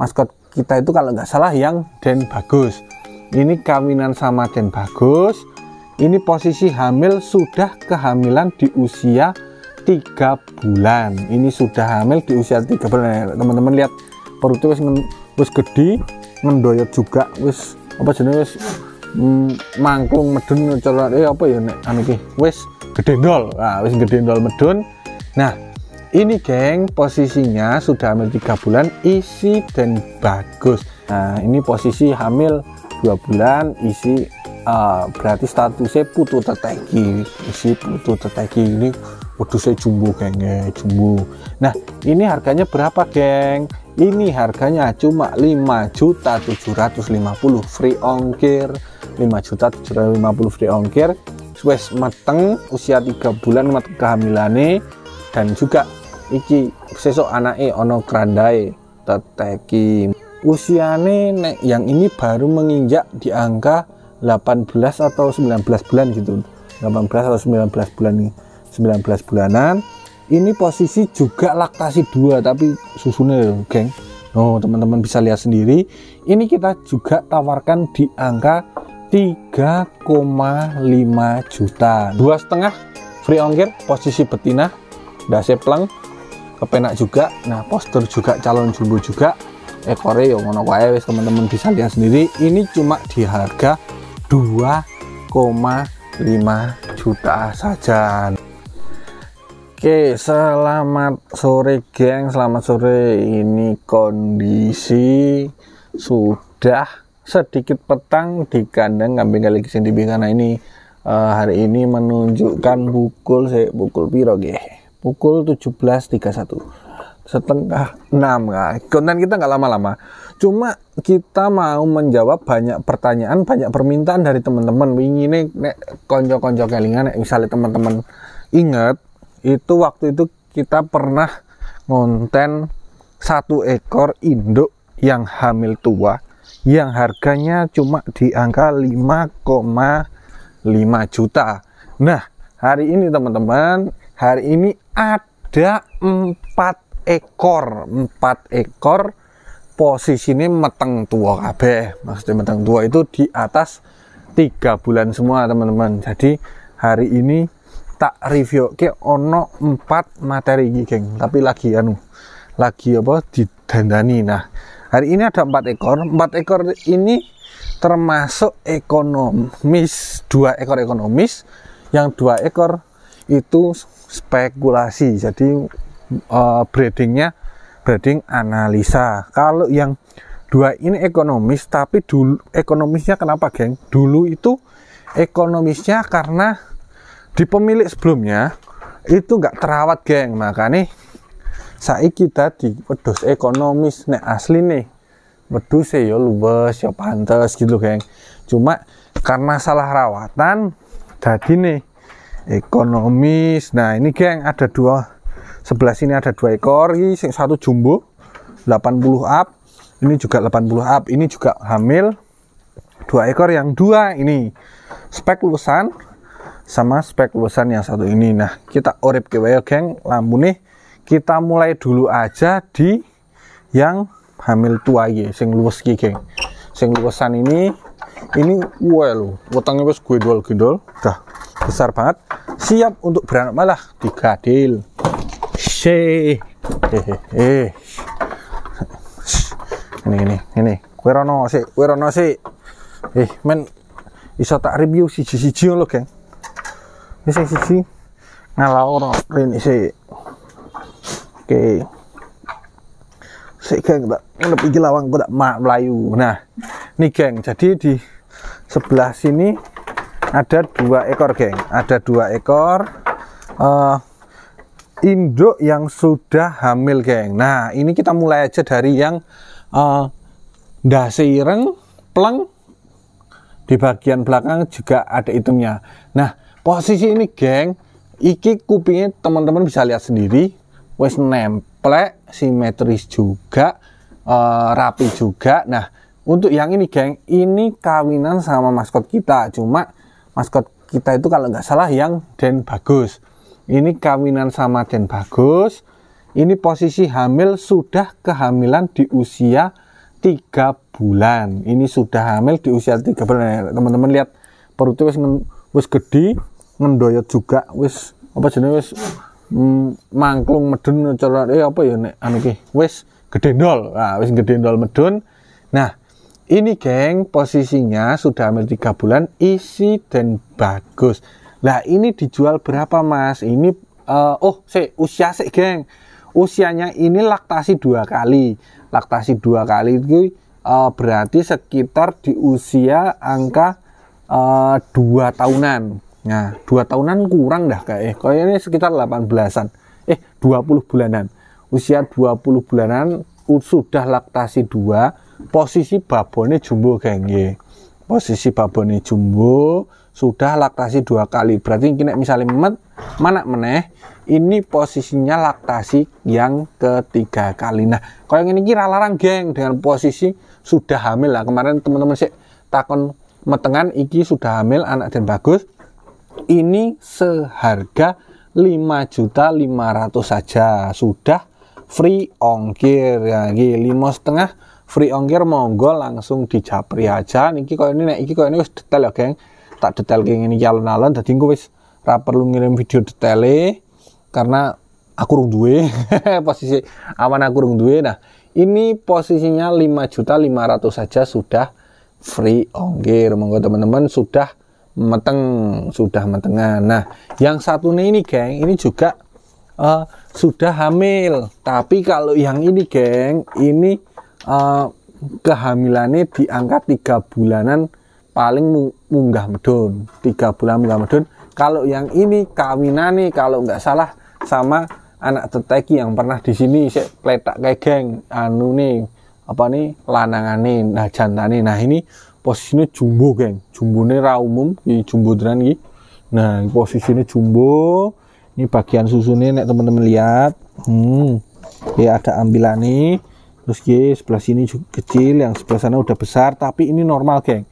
maskot kita itu kalau nggak salah yang Den Bagus ini kawinan sama Den Bagus ini posisi hamil sudah kehamilan di usia 3 bulan ini sudah hamil di usia 3 bulan nah, teman-teman lihat perutnya wis, wis gede mendoyot juga wis apa jenis wis mm, mangklung medun cara eh apa ya nek anu ki wis gedendol nah wis gede dol ah, medun nah ini geng posisinya sudah hamil tiga bulan isi dan bagus nah ini posisi hamil dua bulan isi uh, berarti statusnya putu teteki isi putu teteki ini waduh saya jumbo geng ya jumbo nah ini harganya berapa geng ini harganya cuma 5.750 free ongkir 5.750 free ongkir Swiss mateng usia tiga bulan mateng kehamilannya dan juga iki seso e ono kerandai teteki usiane nek yang ini baru menginjak di angka 18 atau 19 bulan gitu 18 atau 19 bulan nih 19 bulanan ini posisi juga laktasi 2 tapi susunya loh geng oh teman-teman bisa lihat sendiri ini kita juga tawarkan di angka 3,5 juta dua setengah free ongkir posisi betina dasi pleng kepenak juga nah poster juga calon jumbo juga ekore yang ngono wae wis teman-teman bisa lihat sendiri ini cuma di harga 2,5 juta saja Oke selamat sore geng selamat sore ini kondisi sudah sedikit petang di kandang kambing kali kesini karena ini uh, hari ini menunjukkan pukul saya pukul piro geng pukul 17.31 setengah 6 nah, konten kita nggak lama-lama cuma kita mau menjawab banyak pertanyaan banyak permintaan dari teman-teman ini nek konco-konco kelingan nek misalnya teman-teman ingat itu waktu itu kita pernah ngonten satu ekor induk yang hamil tua yang harganya cuma di angka 5,5 juta nah hari ini teman-teman hari ini ada empat ekor empat ekor posisinya meteng tua kabeh maksudnya meteng tua itu di atas tiga bulan semua teman-teman jadi hari ini tak review ke ono empat materi ini geng tapi lagi anu lagi apa didandani nah hari ini ada empat ekor empat ekor ini termasuk ekonomis dua ekor ekonomis yang dua ekor itu spekulasi jadi uh, breedingnya breeding analisa kalau yang dua ini ekonomis tapi dulu ekonomisnya kenapa geng dulu itu ekonomisnya karena di pemilik sebelumnya itu nggak terawat geng makanya saiki tadi wedus ekonomis nek asli nih wedus ya luwes ya pantes gitu geng cuma karena salah rawatan jadi nih ekonomis nah ini geng ada dua sebelah sini ada dua ekor ini satu jumbo 80 up ini juga 80 up ini juga hamil dua ekor yang dua ini spek lulusan sama spek lulusan yang satu ini nah kita orip ke wayo geng lampu nih kita mulai dulu aja di yang hamil tua ya sing luwes geng sing luwesan ini ini well lo wetangnya wes gendol gendol dah besar banget siap untuk beranak malah digadil she hehehe ini ini ini kue rono sih kue rono sih eh men iso tak review si cici cici lo geng ini si siji ngalau ini si, oke si geng tak lebih lawang gue tak melayu nah nih geng jadi di sebelah sini ada dua ekor geng ada dua ekor uh, induk yang sudah hamil geng nah ini kita mulai aja dari yang uh, eh, dasi ireng pleng di bagian belakang juga ada itemnya nah posisi ini geng iki kupingnya teman-teman bisa lihat sendiri wes nempel simetris juga uh, rapi juga nah untuk yang ini geng, ini kawinan sama maskot kita. Cuma maskot kita itu kalau nggak salah yang Den Bagus. Ini kawinan sama Den Bagus. Ini posisi hamil sudah kehamilan di usia 3 bulan. Ini sudah hamil di usia 3 bulan. Nah, teman-teman lihat perutnya wis wis gede, ngendoyot juga wis apa jenis wis mm, mangklung medun cerah eh apa ya nek anu ki wis gedendol. Nah, wis gedendol medun. Nah, ini geng, posisinya sudah hampir 3 bulan, isi dan bagus. Lah ini dijual berapa mas? Ini, uh, oh si usia si geng. Usianya ini laktasi dua kali. Laktasi dua kali itu uh, berarti sekitar di usia angka uh, eh, 2 tahunan. Nah, dua tahunan kurang dah kayak. ini sekitar 18-an. Eh, 20 bulanan. Usia 20 bulanan sudah laktasi dua posisi babone jumbo gengge posisi babone jumbo sudah laktasi dua kali berarti kena misalnya met mana meneh ini posisinya laktasi yang ketiga kali nah kalau yang ini kira larang geng dengan posisi sudah hamil lah kemarin teman-teman sih takon metengan iki sudah hamil anak dan bagus ini seharga 5 juta 500 saja sudah free ongkir ya lima setengah free ongkir monggo langsung di japri aja niki kok ini nek iki kok ini wis detail ya geng tak detail geng ini jalan alon jadi gue wis ra perlu ngirim video detail e, karena aku rung duwe posisi aman aku rung duwe nah ini posisinya 5 juta 500 saja sudah free ongkir monggo teman-teman sudah meteng sudah metengan nah yang satu nih ini geng ini juga uh, sudah hamil tapi kalau yang ini geng ini uh, kehamilannya diangkat angka tiga bulanan paling munggah medun tiga bulan munggah medun kalau yang ini kawinane kalau nggak salah sama anak teteki yang pernah di sini saya peletak kayak geng anu nih apa nih lanangane nah nih nah ini posisinya jumbo geng jumbo nih ra umum di jumbo dran nah posisinya jumbo ini bagian susunya nih teman-teman lihat hmm ya ada ambilan nih terus G sebelah sini juga kecil yang sebelah sana udah besar tapi ini normal geng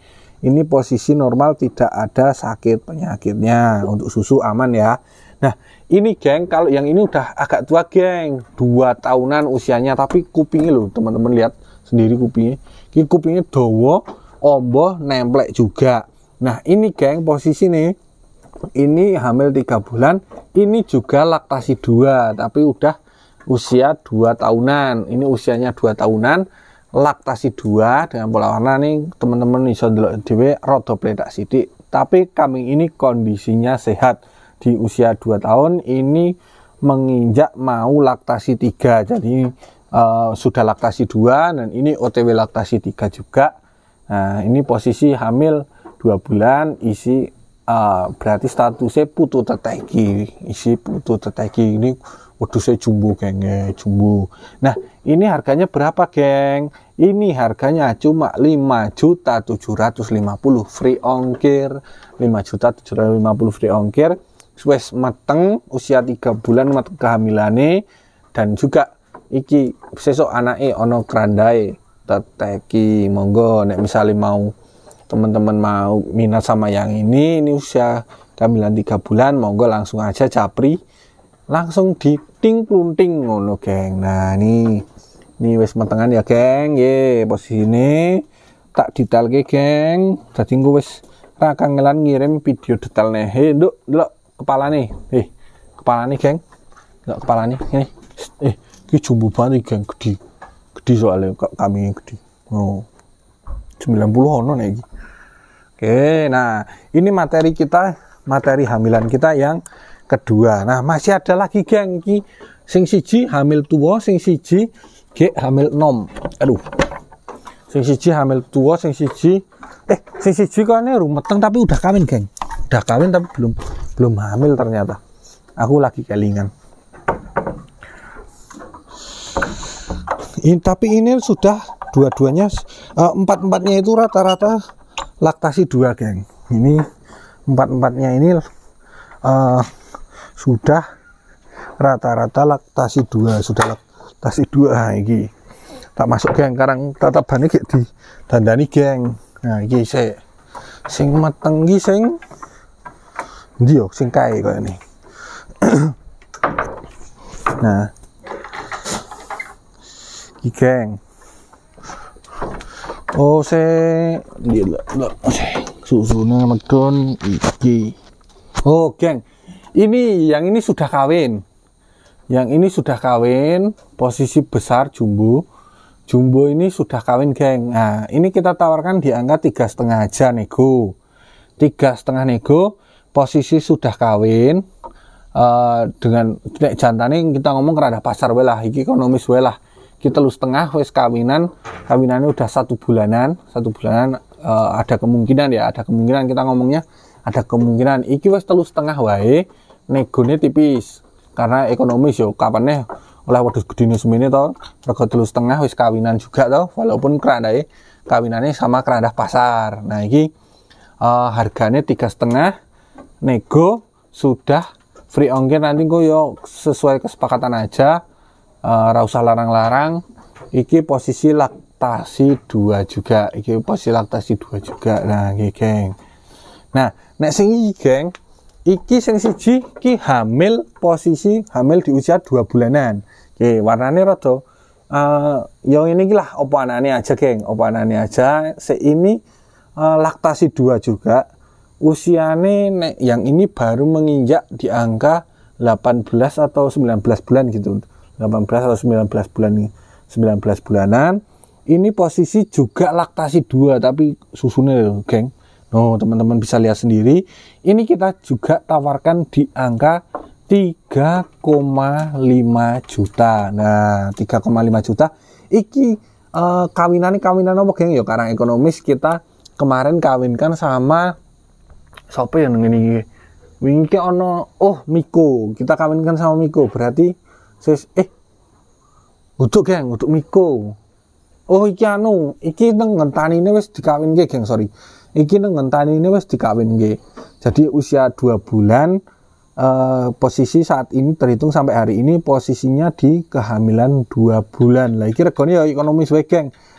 ini posisi normal tidak ada sakit penyakitnya untuk susu aman ya nah ini geng kalau yang ini udah agak tua geng dua tahunan usianya tapi kupingnya loh teman-teman lihat sendiri kupingnya ini kupingnya dowo ombo nemplek juga nah ini geng posisi nih ini hamil tiga bulan ini juga laktasi dua tapi udah usia 2 tahunan. Ini usianya 2 tahunan, laktasi 2 dengan pola warna nih teman-teman iso delok dhewe rada pletak sithik. Tapi kambing ini kondisinya sehat di usia 2 tahun ini menginjak mau laktasi 3. Jadi uh, sudah laktasi 2 dan ini OTW laktasi 3 juga. Nah, ini posisi hamil 2 bulan isi uh, berarti statusnya putu tetegi Isi putu tetegi ini Waduh saya jumbo geng eh, jumbo nah ini harganya berapa geng ini harganya cuma 5 juta free ongkir 5 juta 750 free ongkir wes mateng usia 3 bulan mateng kehamilane dan juga iki sesok anake ono kerandai teteki monggo nek misalnya mau teman-teman mau minat sama yang ini ini usia kehamilan 3 bulan monggo langsung aja capri langsung diting klunting ngono geng nah ini ini wis matengan ya geng ye posisi ini tak detail ke geng jadi gue wis rakangelan ngirim video detail nih hei duk delok kepala nih hei kepala nih geng delok kepala nih ini eh ini jumbo banget geng gede gede soalnya kami gede oh 90 ono nih oke nah ini materi kita materi hamilan kita yang kedua. Nah, masih ada lagi geng iki sing siji hamil tua, sing siji G hamil nom. Aduh. Sing siji hamil tua, sing siji eh sing siji ini rumeteng tapi udah kawin, geng. Udah kawin tapi belum belum hamil ternyata. Aku lagi kelingan. In, tapi ini sudah dua-duanya uh, empat-empatnya itu rata-rata laktasi dua geng ini empat-empatnya ini uh, sudah rata-rata laktasi dua sudah laktasi dua nah, ini tak masuk geng karang tatapan ya di dandani geng nah ini saya sing mateng sing dia sing kai kayak ini nah ini geng oh saya dia susunya medon iki oh geng ini yang ini sudah kawin yang ini sudah kawin posisi besar jumbo jumbo ini sudah kawin geng nah ini kita tawarkan di angka tiga setengah aja nego tiga setengah nego posisi sudah kawin uh, dengan nek jantan kita ngomong kerada pasar welah iki ekonomis welah kita lu setengah wes kawinan kawinannya udah satu bulanan satu bulanan uh, ada kemungkinan ya ada kemungkinan kita ngomongnya ada kemungkinan iki wes telu setengah wae negone tipis karena ekonomis yo kapannya oleh waktu gedine semini toh rego telu setengah wis kawinan juga toh. walaupun kerandai kawinannya sama keranda pasar nah ini uh, eh, harganya tiga setengah nego sudah free ongkir nanti gue yo sesuai kesepakatan aja uh, eh, rausah larang-larang iki posisi laktasi dua juga iki posisi laktasi dua juga nah geng nah nek sing geng iki sing siji ki hamil posisi hamil di usia dua bulanan oke warnanya rada uh, yang ini gila opo anane aja geng opo anane aja se ini uh, laktasi dua juga usiane nek yang ini baru menginjak di angka 18 atau 19 bulan gitu 18 atau 19 bulan nih 19 bulanan ini posisi juga laktasi dua tapi susunya loh geng Oh teman-teman bisa lihat sendiri. Ini kita juga tawarkan di angka 3,5 juta. Nah, 3,5 juta iki uh, kawinan kawinan apa geng ya Karena ekonomis kita kemarin kawinkan sama siapa ya yang ini? iki. Wingi ono oh Miko, kita kawinkan sama Miko. Berarti sis eh untuk geng, untuk Miko. Oh iki anu, iki nang wes wes dikawin geng, sorry iki nengen tani ini wes dikawin g jadi usia dua bulan eh, posisi saat ini terhitung sampai hari ini posisinya di kehamilan dua bulan lagi regone ya ekonomis wae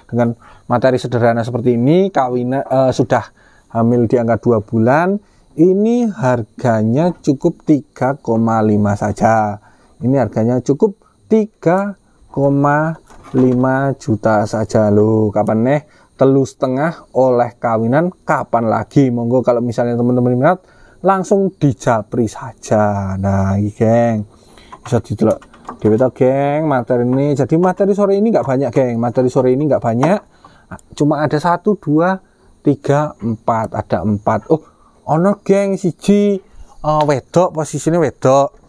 dengan materi sederhana seperti ini kawin eh, sudah hamil di angka dua bulan ini harganya cukup 3,5 saja ini harganya cukup 3,5 juta saja loh kapan nih telu setengah oleh kawinan kapan lagi monggo kalau misalnya teman-teman minat langsung dijapri saja nah geng bisa ditelok dewe geng materi ini jadi materi sore ini nggak banyak geng materi sore ini nggak banyak cuma ada satu dua tiga empat ada empat oh ono geng siji uh, wedok posisinya wedok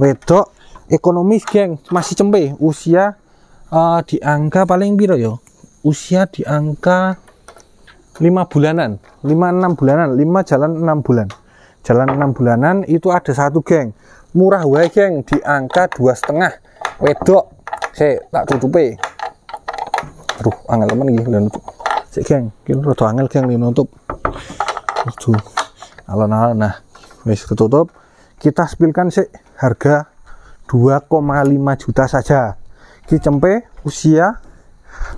wedok ekonomis geng masih cempe usia uh, dianggap paling biru yo usia di angka 5 bulanan 5-6 bulanan 5 jalan 6 bulan jalan 6 bulanan itu ada satu geng murah wae geng di angka dua setengah wedok saya tak tutupi aduh angel temen gini dan nutup si geng gini roto angel geng ini nutup aduh alon-alon nah wis ketutup kita spilkan sih harga 2,5 juta saja ki cempe usia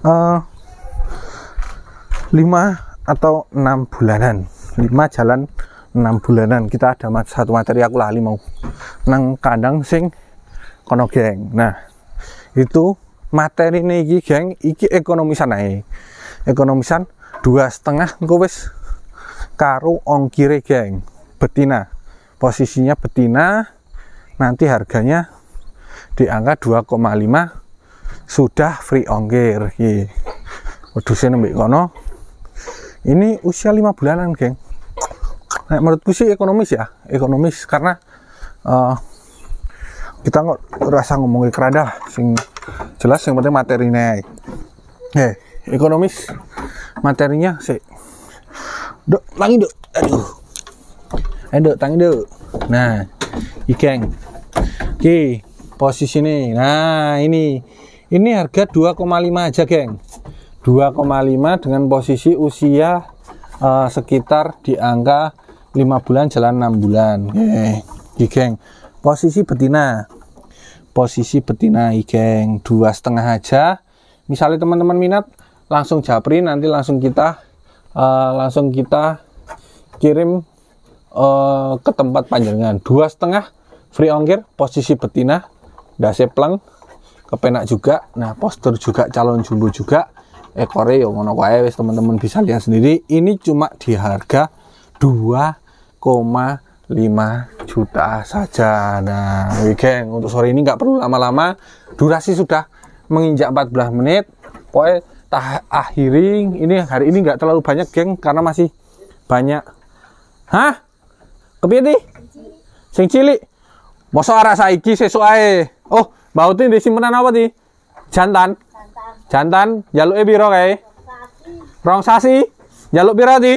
uh, 5 atau 6 bulanan 5 jalan 6 bulanan kita ada satu materi aku lali mau nang kandang sing kono geng nah itu materi ini iki geng iki ekonomisan ae ekonomisan dua setengah engko wis karo ongkire geng betina posisinya betina nanti harganya di angka 2,5 sudah free ongkir iki wedhuse nembek kono ini usia lima bulanan geng nah, menurutku sih ekonomis ya ekonomis karena uh, kita nggak rasa ngomongin kerada sing jelas yang penting materi naik eh ekonomis materinya sih dok tangi dok aduh ayo tangi dok nah ikeng oke posisi ini nah ini ini harga 2,5 aja geng 2,5 dengan posisi usia uh, sekitar di angka 5 bulan jalan 6 bulan okay. Eh, geng. posisi betina posisi betina geng dua setengah aja misalnya teman-teman minat langsung japri nanti langsung kita uh, langsung kita kirim uh, ke tempat panjangan. dua setengah free ongkir posisi betina dasi pleng kepenak juga nah postur juga calon jumbo juga ekore yo ya ngono wae wis teman-teman bisa lihat sendiri ini cuma di harga 2,5 juta saja nah geng. untuk sore ini nggak perlu lama-lama durasi sudah menginjak 14 menit pokoknya tah akhiring. Ah, ini hari ini nggak terlalu banyak geng karena masih banyak hah kepiye di sing cilik mosok arah saiki sesuk ae oh bautin di simpenan apa di jantan Jantan jaluk e piro kae? Rong sasi. Jaluk biro di?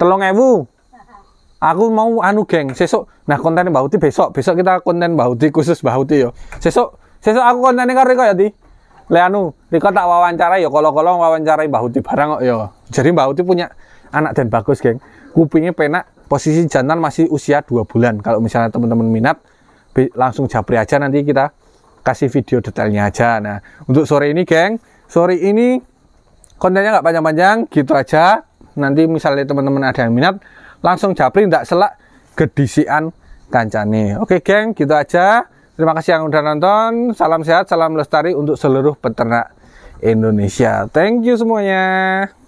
Telung ewu. Aku mau anu geng, besok nah konten bahuti besok, besok kita konten bauti khusus bauti yo. Besok besok aku konten ini Riko ya di. Le anu, Riko tak wawancara yo, kalau-kalau wawancara bahuti barang yo. Jadi bauti punya anak dan bagus geng. Kupingnya penak, posisi jantan masih usia dua bulan. Kalau misalnya teman-teman minat langsung japri aja nanti kita kasih video detailnya aja. Nah, untuk sore ini, geng, sore ini kontennya nggak panjang-panjang, gitu aja. Nanti misalnya teman-teman ada yang minat, langsung japri nggak selak gedisian kancane. Oke, geng, gitu aja. Terima kasih yang udah nonton. Salam sehat, salam lestari untuk seluruh peternak Indonesia. Thank you semuanya.